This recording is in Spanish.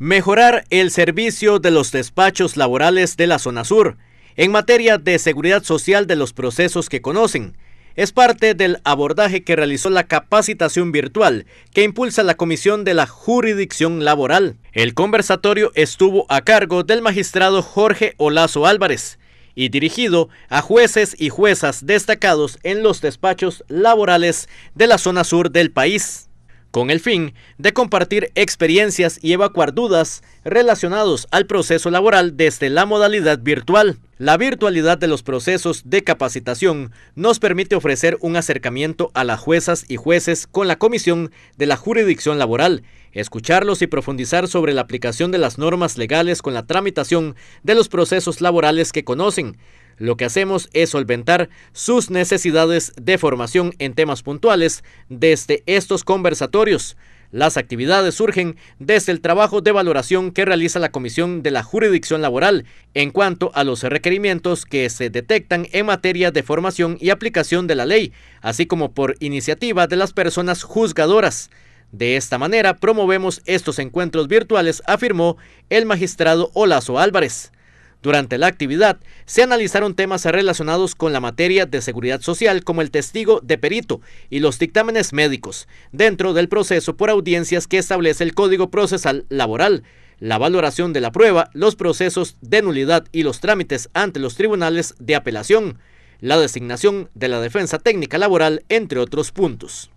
Mejorar el servicio de los despachos laborales de la zona sur en materia de seguridad social de los procesos que conocen es parte del abordaje que realizó la capacitación virtual que impulsa la Comisión de la Jurisdicción Laboral. El conversatorio estuvo a cargo del magistrado Jorge Olazo Álvarez y dirigido a jueces y juezas destacados en los despachos laborales de la zona sur del país con el fin de compartir experiencias y evacuar dudas relacionados al proceso laboral desde la modalidad virtual. La virtualidad de los procesos de capacitación nos permite ofrecer un acercamiento a las juezas y jueces con la comisión de la jurisdicción laboral, escucharlos y profundizar sobre la aplicación de las normas legales con la tramitación de los procesos laborales que conocen, lo que hacemos es solventar sus necesidades de formación en temas puntuales desde estos conversatorios. Las actividades surgen desde el trabajo de valoración que realiza la Comisión de la Jurisdicción Laboral en cuanto a los requerimientos que se detectan en materia de formación y aplicación de la ley, así como por iniciativa de las personas juzgadoras. De esta manera promovemos estos encuentros virtuales, afirmó el magistrado Olazo Álvarez. Durante la actividad se analizaron temas relacionados con la materia de seguridad social como el testigo de perito y los dictámenes médicos, dentro del proceso por audiencias que establece el Código Procesal Laboral, la valoración de la prueba, los procesos de nulidad y los trámites ante los tribunales de apelación, la designación de la defensa técnica laboral, entre otros puntos.